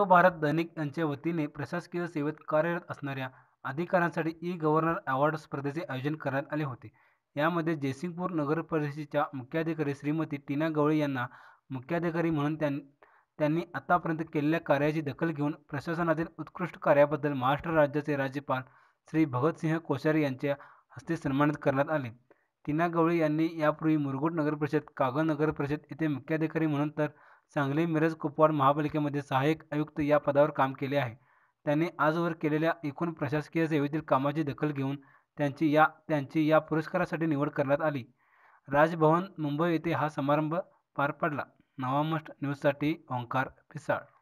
नवभारत दैनिक यांच्या वतीने प्रशासकीय सेवेत कार्यरत असणाऱ्या अधिकाऱ्यांसाठी ई गव्हर्नर अवॉर्ड स्पर्धेचे आयोजन करण्यात आले होते यामध्ये जयसिंगपूर नगर परिषदेच्या मुख्याधिकारी श्रीमती टीना गवळे यांना मुख्याधिकारी म्हणून त्यांनी आतापर्यंत केलेल्या कार्याची दखल घेऊन प्रशासनातील उत्कृष्ट कार्याबद्दल महाराष्ट्र राज्याचे राज्यपाल श्री भगतसिंह कोश्यारी यांच्या हस्ते सन्मानित करण्यात आले टीना गवळी यांनी यापूर्वी मुरगुड नगरपरिषद परिषद कागल नगर परिषद येथे मुख्याधिकारी म्हणून तर सांगली मिरज कुपवाड महापालिकेमध्ये सहाय्यक आयुक्त या पदावर काम केले आहे त्यांनी आजवर केलेल्या एकूण प्रशासकीय सेवेतील कामाची दखल घेऊन त्यांची या त्यांची या पुरस्कारासाठी निवड करण्यात आली राजभवन मुंबई येथे हा समारंभ पार पडला नवामस्ट न्यूजसाठी ओंकार पिसाळ